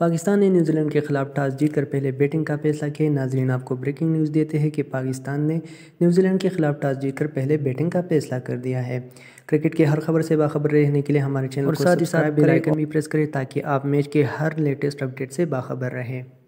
पाकिस्तान ने न्यूजीलैंड के खिलाफ टॉस जीतकर पहले बैटिंग का फैसला किया नाजरीन आपको ब्रेकिंग न्यूज़ देते हैं कि पाकिस्तान ने न्यूजीलैंड के खिलाफ टॉस जीतकर पहले बैटिंग का फैसला कर दिया है क्रिकेट की हर खबर से बाखबर रहने के लिए हमारे चैनल और साथ ही साथ बेल आइकन भी प्रेस करें ताकि आप मैच के हर लेटेस्ट अपडेट से बाखबर रहें